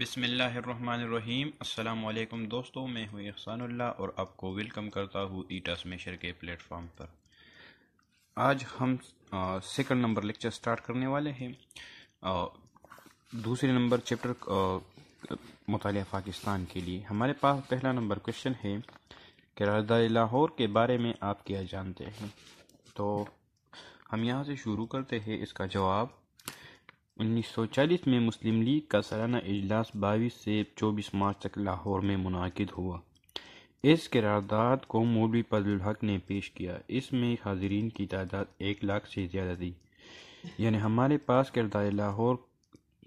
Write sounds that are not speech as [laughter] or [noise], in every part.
बिसमीम् अल्लाम दोस्तों मैं हूँ अहसानल्ला और आपको वेलकम करता हूँ ईटा स्मेशर के प्लेटफॉर्म पर आज हम सेकंड नंबर लेक्चर स्टार्ट करने वाले हैं दूसरे नंबर चैप्टर मताल पाकिस्तान के लिए हमारे पास पहला नंबर क्वेश्चन है कि राजधानी लाहौर के बारे में आप क्या जानते हैं तो हम यहाँ से शुरू करते हैं इसका जवाब उन्नीस सौ चालीस में मुस्लिम लीग का सालाना इजलास बाईस से चौबीस मार्च तक लाहौर में मुनद हुआ इस करारदाद को मौलवी फजल हक ने पेश किया इसमें हाजरीन की तादाद एक लाख से ज़्यादा थी यानी हमारे पास किरदार लाहौर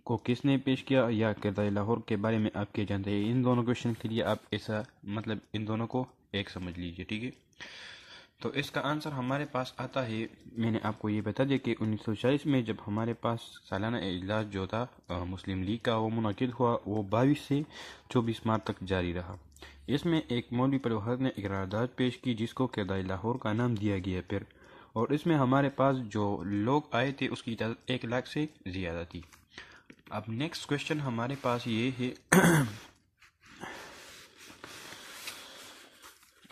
को किसने पेश किया या किरदार लाहौर के बारे में आप क्या जानते हैं इन दोनों क्वेश्चन के लिए आप ऐसा मतलब इन दोनों को एक समझ लीजिए ठीक है तो इसका आंसर हमारे पास आता है मैंने आपको ये बता दिया कि 1940 में जब हमारे पास सालाना इजलास जो था आ, मुस्लिम लीग का वो मुनद हुआ वो बाईस से चौबीस मार्च तक जारी रहा इसमें एक मौलवी परिवार ने इकरारदाद पेश की जिसको कैदा लाहौर का नाम दिया गया फिर और इसमें हमारे पास जो लोग आए थे उसकी इजाज़त एक लाख से ज़्यादा थी अब नेक्स्ट क्वेश्चन हमारे पास ये है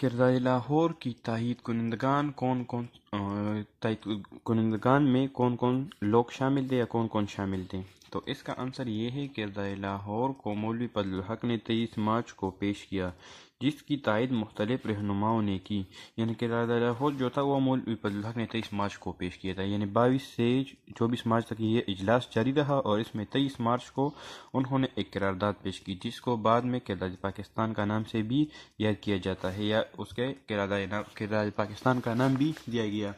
किरदार लाहौर की तहिद कुनंदगान कौन कौन तहिद कनंदगान में कौन कौन लोग शामिल थे या कौन कौन शामिल थे तो इसका आंसर ये है किरदार लाहौर को मौलवी फजल हक ने तेईस मार्च को पेश किया जिसकी तायद मुख्तलिफ रहनुमाओं ने की यानी कि लाहौर जो था वह मौल हक ने तेईस मार्च को पेश किया था यानी बाईस से चौबीस मार्च तक यह इजलास जारी रहा और इसमें तेईस मार्च को उन्होंने एक करारदाद पेश की जिसको बाद में किरदार पाकिस्तान का नाम से भी याद किया जाता है या उसके किरदार पाकिस्तान का नाम भी दिया गया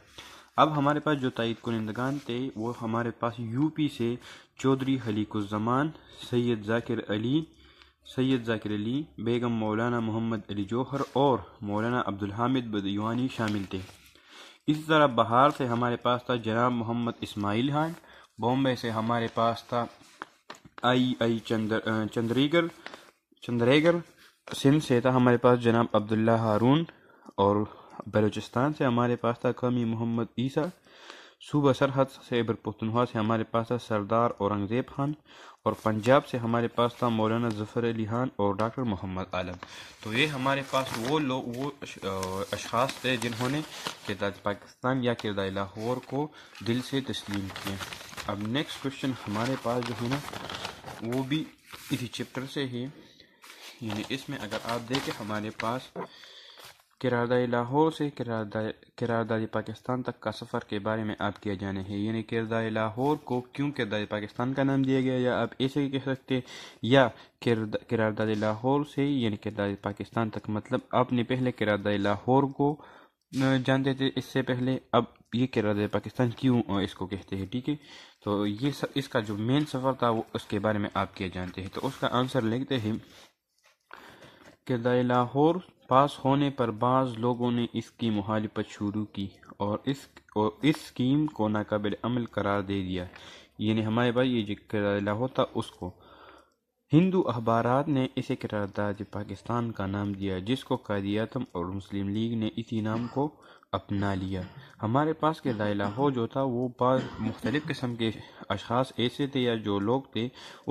अब हमारे पास जो तयद कुनंदगान थे वो हमारे पास यूपी से चौधरी हलीकुज़मान सैयद जाकिर अली सैयद जाकिर अली बेगम मौलाना मोहम्मद अली जौहर और मौलाना अब्दुल हामिद बदयवानी शामिल थे इसी तरह बहार से हमारे पास था जनाब मोहम्मद इस्माइल खान बॉम्बे से हमारे पास था आई आई चंद्र चंद्रीगर चंद्रेगर सिंध से था हमारे पास जनाब अब्दुल्ला हारून और बलूचिस्तान से हमारे पास था कमी मोहम्मद ईसा सूबा सरहद से पुख्तनवा से हमारे पास था सरदार औरंगज़ेब खान और पंजाब से हमारे पास था मौलाना जफ़र अली खान और डॉक्टर मोहम्मद आलम तो ये हमारे पास वो लोग वो अशास थे जिन्होंने किरदार पाकिस्तान या किरदार लाहौर को दिल से तस्लीम किए अब नेक्स्ट क्वेश्चन हमारे पास जो है ना वो भी इसी चैप्टर से ही यानी इसमें अगर आप देखें हमारे पास किरारदारी लाहौर से किरारदारी पाकिस्तान तक का सफ़र के बारे में आप किया जाने हैं यानी किरदारी लाहौर को क्यों किरदारी पाकिस्तान का नाम दिया गया या आप ऐसे ही कह सकते या किरारदारी लाहौर से यानी किरदारी पाकिस्तान तक मतलब आपने पहले किरारदारी लाहौर को जानते थे इससे पहले अब ये किरारदारी पाकिस्तान क्यों इसको कहते हैं ठीक है तो ये सब इसका जो मेन सफ़र था वो उसके बारे में आप किया जानते हैं तो उसका आंसर लिखते हैं किरदार लाहौर पास होने पर बाज़ लोगों ने इसकी मुखालफत शुरू की और इस और इस स्कीम को नाकबिल अमल करार दे दिया यानी हमारे भाई ये जो कराला होता उसको हिंदू अखबार ने इसे किरदार पाकिस्तान का नाम दिया जिसको कादियातम और मुस्लिम लीग ने इसी नाम को अपना लिया हमारे पास के हो जो था वो पास मुख्तलिफ़ किस्म के अशास ऐसे थे या जो लोग थे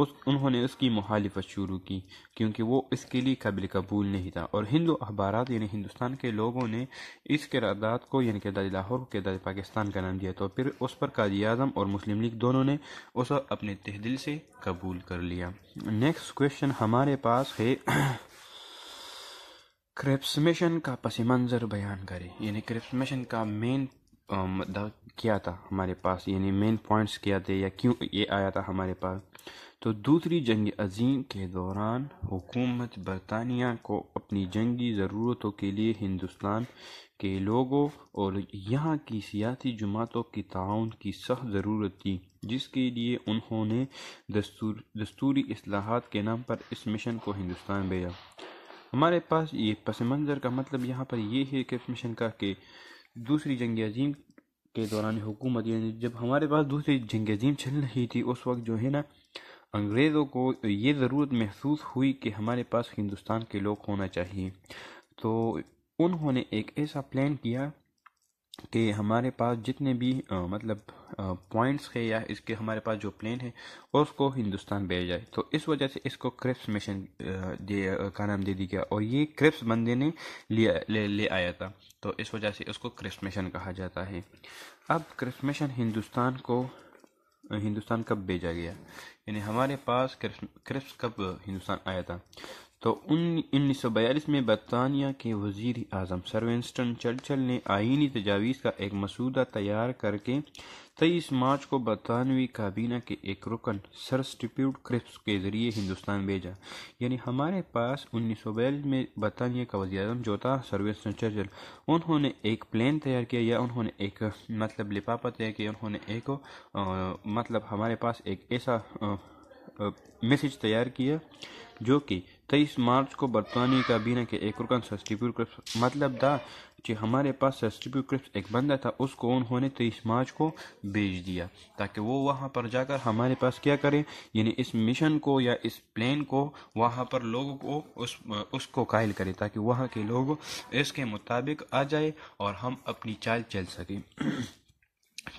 उस उन्होंने उसकी मुखालफत शुरू की क्योंकि वो इसके लिए कबिल कबूल नहीं था और हिंदू अखबार यानी हिंदुस्तान के लोगों ने इस किरदार को यानी किरदार लाहौर को किरदार पाकिस्तान का नाम दिया तो फिर उस पर काजी आजम और मुस्लिम लीग दोनों ने उसे अपने तहदिल से कबूल कर लिया नेक्स्ट क्वेश्चन हमारे पास है क्रिप्स का पस मंज़र बयान करें यानी क्रिप्स का मेन मुद्दा um, क्या था हमारे पास यानी मेन पॉइंट्स क्या थे या क्यों ये आया था हमारे पास तो दूसरी जंग अजीम के दौरान हुकूमत बरतानिया को अपनी जंगी ज़रूरतों के लिए हिंदुस्तान के लोगों और यहाँ की सियासी जमातों की ताउन की सख्त ज़रूरत थी जिसके लिए उन्होंने दस्तूर दस्तूरी असलाहत के नाम पर इस मिशन को हिंदुस्तान भेजा हमारे पास ये पस मंज़र का मतलब यहाँ पर ये है कि मिशन का कि दूसरी जंग अजीम के दौरान हुकूमत यानी जब हमारे पास दूसरी जंग अजीम चल रही थी उस वक्त जो है ना अंग्रेज़ों को ये ज़रूरत महसूस हुई कि हमारे पास हिंदुस्तान के लोग होना चाहिए तो उन्होंने एक ऐसा प्लान किया कि हमारे पास जितने भी आ, मतलब पॉइंट्स है या इसके हमारे पास जो प्लेन है उसको हिंदुस्तान भेजा जाए तो इस वजह से इसको क्रिप्स मिशन का नाम दे दिया गया और ये क्रिप्स बंदे ने लिया ले, ले आया था तो इस वजह से इसको क्रिप्स मिशन कहा जाता है अब क्रिप्स मिशन हिंदुस्तान को हिंदुस्तान कब भेजा गया यानी हमारे पास क्रिप्स कब हिंदुस्तान आया था तो उन्नीस सौ बयालीस में बरतानिया के वजीर आजम सर विंस्टन चर्चल ने आइनी तजावीज़ का एक मसूदा तैयार करके तेईस मार्च को बरतानवी काबीना के एक रुकन सर स्टिप्यूट क्रिप्स के ज़रिए हिंदुस्तान भेजा यानी हमारे पास उन्नीस सौ बयालीस में बरतानिया का वजी अजम जो था सर विंस्टन चर्चल उन्होंने एक प्लान तैयार किया या उन्होंने एक मतलब लिफाफा तैयार किया उन्होंने एक मतलब हमारे पास एक ऐसा मैसेज तैयार किया जो कि तेईस मार्च को बतवानी काबीना के एक रुकन सस्टिप्यू क्रिप्स मतलब था कि हमारे पास सस्टिप्यू क्रिप्स एक बंदा था उसको उन्होंने तेईस मार्च को भेज दिया ताकि वो वहाँ पर जाकर हमारे पास क्या करें यानी इस मिशन को या इस प्लान को वहाँ पर लोगों को उस उसको कायल करें ताकि वहाँ के लोग इसके मुताबिक आ जाए और हम अपनी चाल चल सकें [clears throat]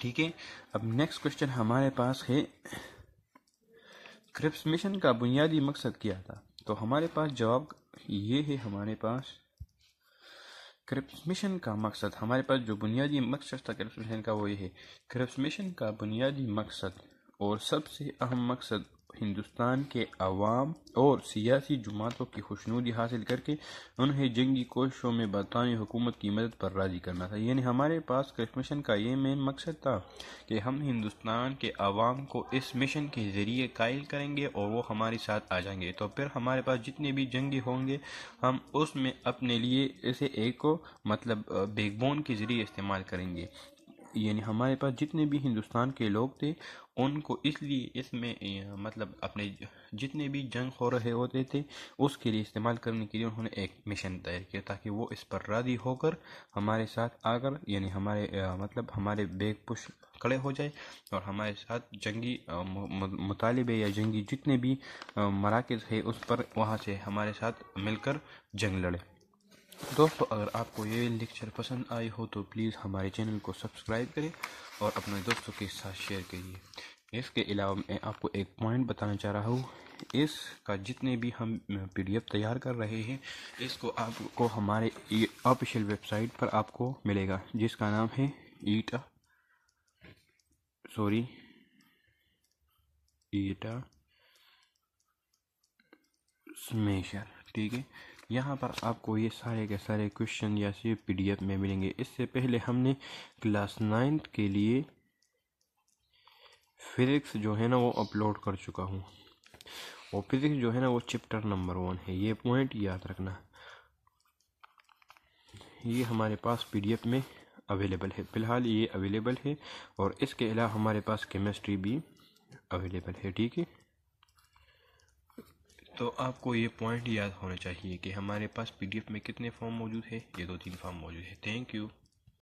ठीक है अब नेक्स्ट क्वेश्चन हमारे पास है क्रिप्स मिशन का बुनियादी मकसद क्या था तो हमारे पास जॉब ये है हमारे पास क्रिप्समिशन मिशन का मकसद हमारे पास जो बुनियादी मकसद था क्रिप्समिशन मिशन का वो ये है क्रिप्समिशन मिशन का बुनियादी मकसद और सबसे अहम मकसद हिंदुस्तान के अवाम और सियासी जमातों की खुशनूदी हासिल करके उन्हें जंगी कोशिशों में बरतानी हुकूमत की मदद पर राजी करना था यानी हमारे पास क्रिस मिशन का ये मेन मकसद था कि हम हिंदुस्तान के अवाम को इस मिशन के ज़रिए कायल करेंगे और वो हमारे साथ आ जाएंगे तो फिर हमारे पास जितने भी जंगी होंगे हम उसमें अपने लिए इसे एक को मतलब बेगबोन के ज़रिए इस्तेमाल करेंगे यानी हमारे पास जितने भी हिंदुस्तान के लोग थे उनको इसलिए इसमें मतलब अपने जितने भी जंग हो रहे होते थे उसके लिए इस्तेमाल करने के लिए उन्होंने एक मिशन तैयार किया ताकि वो इस पर राजी होकर हमारे साथ आकर यानी हमारे मतलब हमारे बेग पुश खड़े हो जाए और हमारे साथ जंगी मुतालबे या जंगी जितने भी मराकज़ है उस पर वहाँ से हमारे साथ मिलकर जंग लड़े दोस्तों अगर आपको ये लेक्चर पसंद आई हो तो प्लीज़ हमारे चैनल को सब्सक्राइब करें और अपने दोस्तों के साथ शेयर करिए इसके अलावा मैं आपको एक पॉइंट बताना चाह रहा हूँ इसका जितने भी हम पीडीएफ तैयार कर रहे हैं इसको आपको हमारे ऑफिशियल वेबसाइट पर आपको मिलेगा जिसका नाम है ईटा सॉरी ईटा स्मेशर ठीक है यहाँ पर आपको ये सारे के सारे क्वेश्चन या सी पी में मिलेंगे इससे पहले हमने क्लास नाइन्थ के लिए फिजिक्स जो है ना वो अपलोड कर चुका हूँ और फिजिक्स जो है ना वो चैप्टर नंबर वन है ये पॉइंट याद रखना ये हमारे पास पी में अवेलेबल है फ़िलहाल ये अवेलेबल है और इसके अलावा हमारे पास केमिस्ट्री भी अवेलेबल है ठीक है तो आपको ये पॉइंट याद होना चाहिए कि हमारे पास पीडीएफ में कितने फॉर्म मौजूद है ये दो तीन फॉर्म मौजूद है थैंक यू